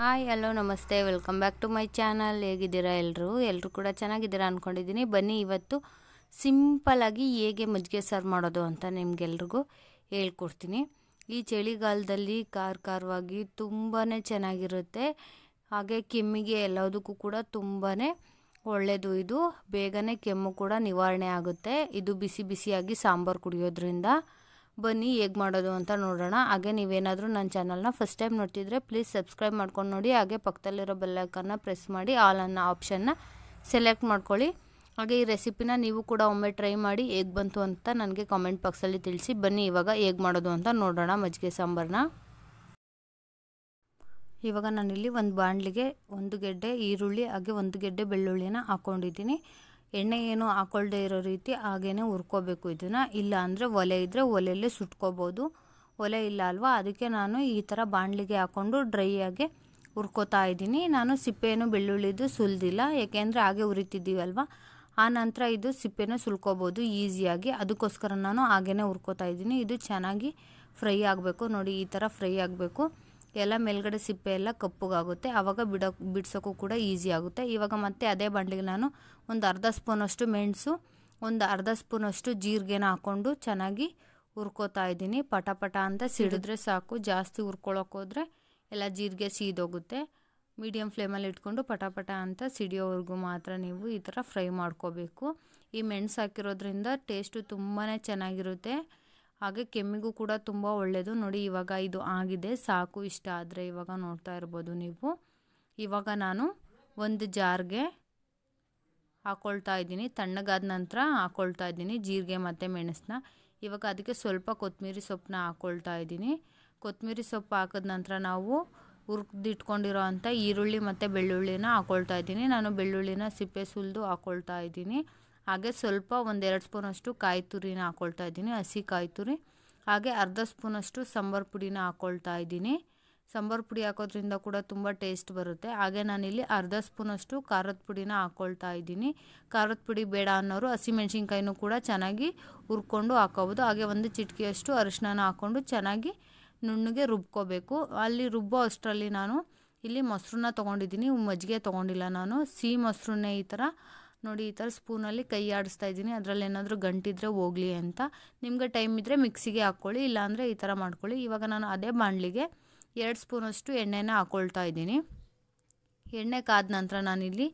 hi hello ನಮಸ್ತೆ welcome back to my channel ಹೇಗಿದ್ದೀರಾ ಎಲ್ಲರೂ ಎಲ್ಲರೂ ಕೂಡ ಚೆನ್ನಾಗಿದ್ದೀರಾ ಅಂದ್ಕೊಂಡಿದ್ದೀನಿ ಬನ್ನಿ ಇವತ್ತು ಸಿಂಪಲಾಗಿ ಹೇಗೆ ಮಜ್ಜಿಗೆ ಸಾರು ಮಾಡೋದು ಅಂತ ನಿಮಗೆಲ್ರಿಗೂ ಹೇಳ್ಕೊಡ್ತೀನಿ ಈ ಚಳಿಗಾಲದಲ್ಲಿ ಖಾರ ಖಾರವಾಗಿ ತುಂಬಾ ಚೆನ್ನಾಗಿರುತ್ತೆ ಹಾಗೆ ಕೆಮ್ಮಿಗೆ ಎಲ್ಲದಕ್ಕೂ ಕೂಡ ತುಂಬಾ ಒಳ್ಳೆಯದು ಇದು ಬೇಗನೆ ಕೆಮ್ಮು ಕೂಡ ನಿವಾರಣೆ ಆಗುತ್ತೆ ಇದು ಬಿಸಿ ಬಿಸಿಯಾಗಿ ಸಾಂಬಾರು ಕುಡಿಯೋದ್ರಿಂದ ಬನ್ನಿ ಹೇಗೆ ಮಾಡೋದು ಅಂತ ನೋಡೋಣ ಹಾಗೆ ನೀವೇನಾದರೂ ನನ್ನ ಚಾನಲ್ನ ಫಸ್ಟ್ ಟೈಮ್ ನೋಡ್ತಿದ್ರೆ ಪ್ಲೀಸ್ ಸಬ್ಸ್ಕ್ರೈಬ್ ಮಾಡ್ಕೊಂಡು ನೋಡಿ ಹಾಗೆ ಪಕ್ಕದಲ್ಲಿರೋ ಬೆಲ್ಲೈಕನ್ನ ಪ್ರೆಸ್ ಮಾಡಿ ಆಲ್ ಅನ್ನೋ ಆಪ್ಷನ್ನ ಸೆಲೆಕ್ಟ್ ಮಾಡ್ಕೊಳ್ಳಿ ಹಾಗೆ ಈ ರೆಸಿಪಿನ ನೀವು ಕೂಡ ಒಮ್ಮೆ ಟ್ರೈ ಮಾಡಿ ಹೇಗೆ ಬಂತು ಅಂತ ನನಗೆ ಕಾಮೆಂಟ್ ಬಾಕ್ಸಲ್ಲಿ ತಿಳಿಸಿ ಬನ್ನಿ ಇವಾಗ ಹೇಗೆ ಮಾಡೋದು ಅಂತ ನೋಡೋಣ ಮಜ್ಜಿಗೆ ಸಾಂಬಾರನ್ನ ಇವಾಗ ನಾನಿಲ್ಲಿ ಒಂದು ಬಾಣಲಿಗೆ ಒಂದು ಗೆಡ್ಡೆ ಈರುಳ್ಳಿ ಹಾಗೆ ಒಂದು ಗೆಡ್ಡೆ ಬೆಳ್ಳುಳ್ಳಿನ ಹಾಕ್ಕೊಂಡಿದ್ದೀನಿ ಎಣ್ಣೆ ಏನು ಹಾಕೊಳ್ಳದೆ ಇರೋ ರೀತಿ ಹಾಗೇ ಹುರ್ಕೋಬೇಕು ಇದನ್ನು ಇಲ್ಲ ಅಂದರೆ ಒಲೆ ಇದ್ದರೆ ಒಲೆಯಲ್ಲೇ ಸುಟ್ಕೋಬೋದು ಒಲೆ ಇಲ್ಲ ಅಲ್ವಾ ಅದಕ್ಕೆ ನಾನು ಈ ಥರ ಬಾಣಲಿಗೆ ಹಾಕ್ಕೊಂಡು ಡ್ರೈಯಾಗಿ ಹುರ್ಕೋತಾ ಇದ್ದೀನಿ ನಾನು ಸಿಪ್ಪೆಯನ್ನು ಬೆಳ್ಳುಳ್ಳಿದು ಸುಲಿದಿಲ್ಲ ಏಕೆಂದರೆ ಹಾಗೆ ಉರಿತಿದ್ದೀವಲ್ವ ಆ ನಂತರ ಇದು ಸಿಪ್ಪೆನ ಸುಲ್ಕೋಬೋದು ಈಸಿಯಾಗಿ ಅದಕ್ಕೋಸ್ಕರ ನಾನು ಹಾಗೇ ಹುರ್ಕೋತಾ ಇದ್ದೀನಿ ಇದು ಚೆನ್ನಾಗಿ ಫ್ರೈ ಆಗಬೇಕು ನೋಡಿ ಈ ಥರ ಫ್ರೈ ಆಗಬೇಕು ಎಲ್ಲ ಮೇಲ್ಗಡೆ ಸಿಪ್ಪೆ ಎಲ್ಲ ಕಪ್ಪಗಾಗುತ್ತೆ ಆವಾಗ ಬಿಡೋ ಬಿಡ್ಸೋಕ್ಕೂ ಕೂಡ ಈಸಿ ಆಗುತ್ತೆ ಇವಾಗ ಮತ್ತೆ ಅದೇ ಬಾಣಲಿಗೆ ನಾನು ಒಂದು ಅರ್ಧ ಸ್ಪೂನಷ್ಟು ಮೆಣಸು ಒಂದು ಅರ್ಧ ಸ್ಪೂನಷ್ಟು ಜೀರಿಗೆನ ಹಾಕ್ಕೊಂಡು ಚೆನ್ನಾಗಿ ಹುರ್ಕೋತಾ ಇದ್ದೀನಿ ಪಟ ಪಟ ಅಂತ ಸಿಡಿದ್ರೆ ಸಾಕು ಜಾಸ್ತಿ ಹುರ್ಕೊಳಕ್ಕೆ ಹೋದರೆ ಎಲ್ಲ ಜೀರಿಗೆ ಸೀದೋಗುತ್ತೆ ಮೀಡಿಯಮ್ ಫ್ಲೇಮಲ್ಲಿ ಇಟ್ಕೊಂಡು ಪಟಾಪಟ ಅಂತ ಸಿಡಿಯೋವರೆಗೂ ಮಾತ್ರ ನೀವು ಈ ಥರ ಫ್ರೈ ಮಾಡ್ಕೋಬೇಕು ಈ ಮೆಣಸು ಹಾಕಿರೋದ್ರಿಂದ ಟೇಸ್ಟು ತುಂಬಾ ಚೆನ್ನಾಗಿರುತ್ತೆ ಹಾಗೆ ಕೆಮ್ಮಿಗೂ ಕೂಡ ತುಂಬ ಒಳ್ಳೆಯದು ನೋಡಿ ಇವಾಗ ಇದು ಆಗಿದೆ ಸಾಕು ಇಷ್ಟ ಆದರೆ ಇವಾಗ ನೋಡ್ತಾ ಇರ್ಬೋದು ನೀವು ಇವಾಗ ನಾನು ಒಂದು ಜಾರ್ಗೆ ಹಾಕ್ಕೊಳ್ತಾ ಇದ್ದೀನಿ ತಣ್ಣಗಾದ ನಂತರ ಹಾಕ್ಕೊಳ್ತಾ ಇದ್ದೀನಿ ಜೀರಿಗೆ ಮತ್ತು ಮೆಣಸನ್ನ ಇವಾಗ ಅದಕ್ಕೆ ಸ್ವಲ್ಪ ಕೊತ್ತಂಬರಿ ಸೊಪ್ಪನ್ನ ಹಾಕ್ಕೊಳ್ತಾ ಇದ್ದೀನಿ ಕೊತ್ತಂಬರಿ ಸೊಪ್ಪು ಹಾಕಿದ ನಂತರ ನಾವು ಹುರ್ಕ್ದಿಟ್ಕೊಂಡಿರೋ ಅಂಥ ಈರುಳ್ಳಿ ಮತ್ತು ಬೆಳ್ಳುಳ್ಳಿನ ಹಾಕ್ಕೊಳ್ತಾ ಇದ್ದೀನಿ ನಾನು ಬೆಳ್ಳುಳ್ಳಿನ ಸಿಪ್ಪೆ ಸುಲಿದು ಹಾಕೊಳ್ತಾ ಇದ್ದೀನಿ ಹಾಗೆ ಸ್ವಲ್ಪ ಒಂದೆರಡು ಸ್ಪೂನಷ್ಟು ಕಾಯಿ ತುರಿನ ಹಾಕ್ಕೊಳ್ತಾ ಇದ್ದೀನಿ ಹಸಿ ಕಾಯಿ ತುರಿ ಹಾಗೆ ಅರ್ಧ ಸ್ಪೂನಷ್ಟು ಸಾಂಬಾರು ಪುಡಿನ ಹಾಕ್ಕೊಳ್ತಾ ಇದ್ದೀನಿ ಸಾಂಬಾರು ಪುಡಿ ಹಾಕೋದ್ರಿಂದ ಕೂಡ ತುಂಬ ಟೇಸ್ಟ್ ಬರುತ್ತೆ ಹಾಗೆ ನಾನಿಲ್ಲಿ ಅರ್ಧ ಸ್ಪೂನಷ್ಟು ಖಾರದ ಪುಡಿನ ಹಾಕ್ಕೊಳ್ತಾ ಇದ್ದೀನಿ ಖಾರದ ಪುಡಿ ಬೇಡ ಅನ್ನೋರು ಹಸಿಮೆಣ್ಸಿನ್ಕಾಯಿನೂ ಕೂಡ ಚೆನ್ನಾಗಿ ಹುರ್ಕೊಂಡು ಹಾಕೋಬೋದು ಹಾಗೆ ಒಂದು ಚಿಟಕಿಯಷ್ಟು ಅರಿಶಿನ ಹಾಕ್ಕೊಂಡು ಚೆನ್ನಾಗಿ ನುಣ್ಣಗೆ ರುಬ್ಕೋಬೇಕು ಅಲ್ಲಿ ರುಬ್ಬೋ ಅಷ್ಟರಲ್ಲಿ ನಾನು ಇಲ್ಲಿ ಮೊಸರನ್ನ ತೊಗೊಂಡಿದ್ದೀನಿ ಮಜ್ಜಿಗೆ ತೊಗೊಂಡಿಲ್ಲ ನಾನು ಸಿಹಿ ಮೊಸರನ್ನೇ ಈ ಥರ ನೋಡಿ ಈ ಥರ ಸ್ಪೂನಲ್ಲಿ ಕೈ ಆಡಿಸ್ತಾ ಇದ್ದೀನಿ ಅದರಲ್ಲಿ ಏನಾದರೂ ಗಂಟಿದ್ರೆ ಹೋಗಲಿ ಅಂತ ನಿಮಗೆ ಟೈಮ್ ಇದ್ದರೆ ಮಿಕ್ಸಿಗೆ ಹಾಕ್ಕೊಳ್ಳಿ ಇಲ್ಲಾಂದರೆ ಈ ಥರ ಮಾಡ್ಕೊಳ್ಳಿ ಇವಾಗ ನಾನು ಅದೇ ಬಾಣಲಿಗೆ ಎರಡು ಸ್ಪೂನಷ್ಟು ಎಣ್ಣೆನ ಹಾಕ್ಕೊಳ್ತಾ ಇದ್ದೀನಿ ಎಣ್ಣೆ ಕಾದ ನಂತರ ನಾನಿಲ್ಲಿ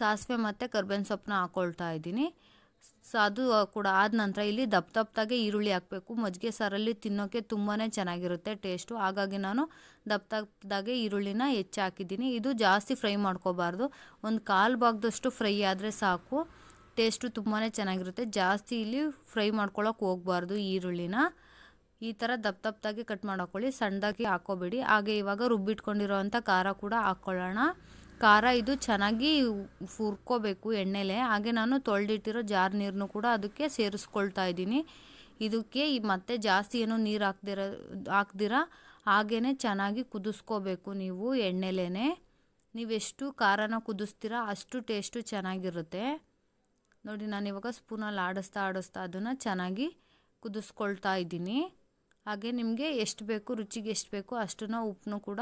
ಸಾಸಿವೆ ಮತ್ತು ಕರ್ಬೇವಿನ ಸೊಪ್ಪನ್ನ ಹಾಕ್ಕೊಳ್ತಾ ಇದ್ದೀನಿ ಸೊ ಅದು ಕೂಡ ಆದ ನಂತರ ಇಲ್ಲಿ ದಪ್ಪ ದಪ್ಪದಾಗೆ ಈರುಳ್ಳಿ ಹಾಕಬೇಕು ಮಜ್ಜಿಗೆ ಸಾರಲ್ಲಿ ತಿನ್ನೋಕ್ಕೆ ತುಂಬಾ ಚೆನ್ನಾಗಿರುತ್ತೆ ಟೇಸ್ಟು ಹಾಗಾಗಿ ನಾನು ದಪ್ಪ ದಪ್ಪದಾಗೆ ಈರುಳ್ಳಿನ ಹೆಚ್ಚು ಹಾಕಿದ್ದೀನಿ ಇದು ಜಾಸ್ತಿ ಫ್ರೈ ಮಾಡ್ಕೋಬಾರ್ದು ಒಂದು ಕಾಲು ಭಾಗದಷ್ಟು ಫ್ರೈ ಆದರೆ ಸಾಕು ಟೇಸ್ಟು ತುಂಬಾ ಚೆನ್ನಾಗಿರುತ್ತೆ ಜಾಸ್ತಿ ಇಲ್ಲಿ ಫ್ರೈ ಮಾಡ್ಕೊಳ್ಳೋಕೆ ಹೋಗಬಾರ್ದು ಈರುಳ್ಳಿನ ಈ ಥರ ದಪ್ಪ ದಪ್ಪದಾಗೆ ಕಟ್ ಮಾಡ್ಕೊಳ್ಳಿ ಸಣ್ಣದಾಗಿ ಹಾಕೋಬೇಡಿ ಹಾಗೆ ಇವಾಗ ರುಬ್ಬಿಟ್ಕೊಂಡಿರೋ ಅಂಥ ಖಾರ ಕೂಡ ಹಾಕ್ಕೊಳ್ಳೋಣ ಖಾರ ಇದು ಚೆನ್ನಾಗಿ ಹುರ್ಕೋಬೇಕು ಎಣ್ಣೆಲೆ ಹಾಗೆ ನಾನು ತೊಳೆದಿಟ್ಟಿರೋ ಜಾರ್ ನೀರನ್ನು ಕೂಡ ಅದಕ್ಕೆ ಸೇರಿಸ್ಕೊಳ್ತಾ ಇದ್ದೀನಿ ಇದಕ್ಕೆ ಮತ್ತೆ ಜಾಸ್ತಿ ಏನೋ ನೀರು ಹಾಕ್ದಿರ ಹಾಕ್ದಿರ ಹಾಗೇ ಚೆನ್ನಾಗಿ ಕುದಿಸ್ಕೋಬೇಕು ನೀವು ಎಣ್ಣೆಲೇ ನೀವೆಷ್ಟು ಖಾರನ ಕುದಿಸ್ತೀರಾ ಅಷ್ಟು ಟೇಸ್ಟು ಚೆನ್ನಾಗಿರುತ್ತೆ ನೋಡಿ ನಾನು ಇವಾಗ ಸ್ಪೂನಲ್ಲಿ ಆಡಿಸ್ತಾ ಆಡಿಸ್ತಾ ಅದನ್ನು ಚೆನ್ನಾಗಿ ಕುದಿಸ್ಕೊಳ್ತಾ ಇದ್ದೀನಿ ಹಾಗೆ ನಿಮಗೆ ಎಷ್ಟು ಬೇಕು ರುಚಿಗೆ ಎಷ್ಟು ಬೇಕು ಅಷ್ಟನ್ನು ಉಪ್ಪನ್ನು ಕೂಡ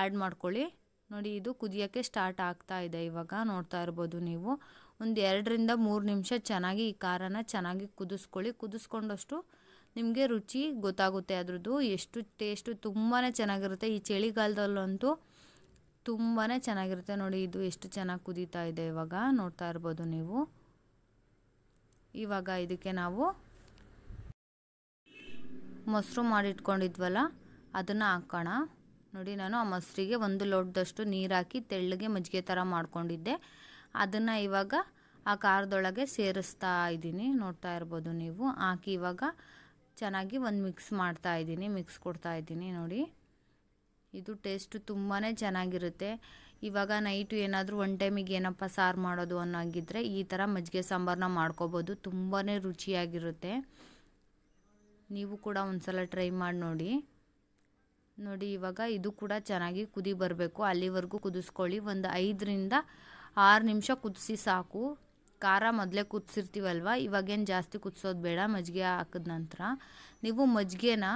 ಆ್ಯಡ್ ಮಾಡ್ಕೊಳ್ಳಿ ನೋಡಿ ಇದು ಕುದಿಯೋಕ್ಕೆ ಸ್ಟಾರ್ಟ್ ಆಗ್ತಾ ಇದೆ ಇವಾಗ ನೋಡ್ತಾ ಇರ್ಬೋದು ನೀವು ಒಂದು ಎರಡರಿಂದ ಮೂರು ನಿಮಿಷ ಚೆನ್ನಾಗಿ ಈ ಖಾರನ ಚೆನ್ನಾಗಿ ಕುದಿಸ್ಕೊಳ್ಳಿ ಕುದಿಸ್ಕೊಂಡಷ್ಟು ನಿಮಗೆ ರುಚಿ ಗೊತ್ತಾಗುತ್ತೆ ಅದರದ್ದು ಎಷ್ಟು ಟೇಸ್ಟು ತುಂಬಾ ಚೆನ್ನಾಗಿರುತ್ತೆ ಈ ಚಳಿಗಾಲದಲ್ಲಂತೂ ತುಂಬಾ ಚೆನ್ನಾಗಿರುತ್ತೆ ನೋಡಿ ಇದು ಎಷ್ಟು ಚೆನ್ನಾಗಿ ಕುದೀತಾ ಇದೆ ಇವಾಗ ನೋಡ್ತಾ ಇರ್ಬೋದು ನೀವು ಇವಾಗ ಇದಕ್ಕೆ ನಾವು ಮೊಸರು ಮಾಡಿಟ್ಕೊಂಡಿದ್ವಲ್ಲ ಅದನ್ನು ಹಾಕೋಣ ನೋಡಿ ನಾನು ಆ ಮೊಸರಿಗೆ ಒಂದು ಲೋಟದಷ್ಟು ನೀರು ಹಾಕಿ ತೆಳ್ಳಗೆ ಮಜ್ಜಿಗೆ ಥರ ಮಾಡ್ಕೊಂಡಿದ್ದೆ ಅದನ್ನು ಇವಾಗ ಆ ಖಾರದೊಳಗೆ ಸೇರಿಸ್ತಾ ಇದ್ದೀನಿ ನೋಡ್ತಾ ಇರ್ಬೋದು ನೀವು ಹಾಕಿ ಇವಾಗ ಚೆನ್ನಾಗಿ ಒಂದು ಮಿಕ್ಸ್ ಮಾಡ್ತಾ ಇದ್ದೀನಿ ಮಿಕ್ಸ್ ಕೊಡ್ತಾ ಇದ್ದೀನಿ ನೋಡಿ ಇದು ಟೇಸ್ಟು ತುಂಬಾ ಚೆನ್ನಾಗಿರುತ್ತೆ ಇವಾಗ ನೈಟು ಏನಾದರೂ ಒನ್ ಟೈಮಿಗೆ ಏನಪ್ಪ ಸಾರು ಮಾಡೋದು ಅನ್ನೋಂಗಿದ್ರೆ ಈ ಥರ ಮಜ್ಜಿಗೆ ಸಾಂಬಾರನ್ನ ಮಾಡ್ಕೋಬೋದು ತುಂಬಾ ರುಚಿಯಾಗಿರುತ್ತೆ ನೀವು ಕೂಡ ಒಂದು ಸಲ ಟ್ರೈ ಮಾಡಿ ನೋಡಿ ನೋಡಿ ಇವಾಗ ಇದು ಕೂಡ ಚೆನ್ನಾಗಿ ಕುದಿ ಬರಬೇಕು ಅಲ್ಲಿವರೆಗೂ ಕುದಿಸ್ಕೊಳ್ಳಿ ಒಂದು ಐದರಿಂದ ಆರು ನಿಮಿಷ ಕುದಿಸಿ ಸಾಕು ಖಾರ ಮೊದಲೇ ಕುದಿಸಿರ್ತೀವಲ್ವ ಇವಾಗೇನು ಜಾಸ್ತಿ ಕುದಿಸೋದು ಬೇಡ ಮಜ್ಜಿಗೆ ಹಾಕಿದ ನಂತರ ನೀವು ಮಜ್ಜಿಗೆನ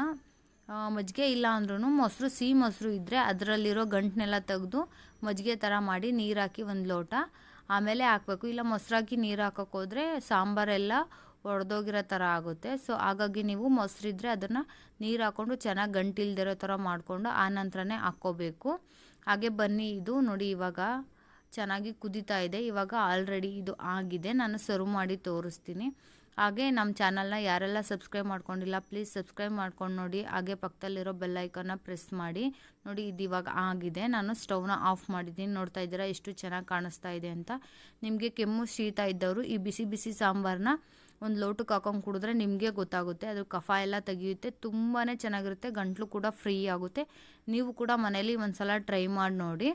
ಮಜ್ಜಿಗೆ ಇಲ್ಲ ಅಂದ್ರೂ ಮೊಸರು ಸಿಹಿ ಮೊಸರು ಇದ್ದರೆ ಅದರಲ್ಲಿರೋ ಗಂಟನೆಲ್ಲ ತೆಗೆದು ಮಜ್ಜಿಗೆ ಥರ ಮಾಡಿ ನೀರು ಹಾಕಿ ಒಂದು ಲೋಟ ಆಮೇಲೆ ಹಾಕಬೇಕು ಇಲ್ಲ ಮೊಸರಾಕಿ ನೀರು ಹಾಕೋಕ್ಕೋದ್ರೆ ಸಾಂಬಾರೆಲ್ಲ ಒಡೆದೋಗಿರೋ ಥರ ಆಗುತ್ತೆ ಸೊ ಹಾಗಾಗಿ ನೀವು ಮೊಸರಿದ್ರೆ ಅದನ್ನು ನೀರು ಹಾಕ್ಕೊಂಡು ಚೆನ್ನಾಗಿ ಗಂಟಿಲ್ದಿರೋ ಥರ ಮಾಡಿಕೊಂಡು ಆ ನಂತರನೇ ಹಾಕ್ಕೋಬೇಕು ಹಾಗೆ ಬನ್ನಿ ಇದು ನೋಡಿ ಇವಾಗ ಚೆನ್ನಾಗಿ ಕುದೀತಾ ಇದೆ ಇವಾಗ ಆಲ್ರೆಡಿ ಇದು ಆಗಿದೆ ನಾನು ಸರ್ವ್ ಮಾಡಿ ತೋರಿಸ್ತೀನಿ ಹಾಗೆ ನಮ್ಮ ಚಾನಲ್ನ ಯಾರೆಲ್ಲ ಸಬ್ಸ್ಕ್ರೈಬ್ ಮಾಡ್ಕೊಂಡಿಲ್ಲ ಪ್ಲೀಸ್ ಸಬ್ಸ್ಕ್ರೈಬ್ ಮಾಡ್ಕೊಂಡು ನೋಡಿ ಹಾಗೆ ಪಕ್ಕದಲ್ಲಿರೋ ಬೆಲ್ಲೈಕನ್ನ ಪ್ರೆಸ್ ಮಾಡಿ ನೋಡಿ ಇದು ಇವಾಗ ಆಗಿದೆ ನಾನು ಸ್ಟೌವ್ನ ಆಫ್ ಮಾಡಿದ್ದೀನಿ ನೋಡ್ತಾ ಇದ್ದೀರಾ ಎಷ್ಟು ಚೆನ್ನಾಗಿ ಕಾಣಿಸ್ತಾ ಇದೆ ಅಂತ ನಿಮಗೆ ಕೆಮ್ಮು ಶೀತ ಇದ್ದವರು ಈ ಬಿಸಿ ಬಿಸಿ ಸಾಂಬಾರನ್ನ ಒಂದು ಲೋಟಕ್ಕೆ ಹಾಕೊಂಡು ಕುಡಿದ್ರೆ ನಿಮಗೆ ಗೊತ್ತಾಗುತ್ತೆ ಅದು ಕಫ ಎಲ್ಲ ತೆಗೆಯುತ್ತೆ ತುಂಬಾ ಚೆನ್ನಾಗಿರುತ್ತೆ ಗಂಟಲು ಕೂಡ ಫ್ರೀ ಆಗುತ್ತೆ ನೀವು ಕೂಡ ಮನೇಲಿ ಒಂದು ಸಲ ಟ್ರೈ ಮಾಡಿ ನೋಡಿ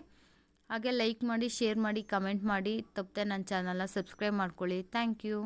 ಹಾಗೆ ಲೈಕ್ ಮಾಡಿ ಶೇರ್ ಮಾಡಿ ಕಮೆಂಟ್ ಮಾಡಿ ತಪ್ಪದೆ ನನ್ನ ಚಾನಲ್ನ ಸಬ್ಸ್ಕ್ರೈಬ್ ಮಾಡ್ಕೊಳ್ಳಿ ಥ್ಯಾಂಕ್ ಯು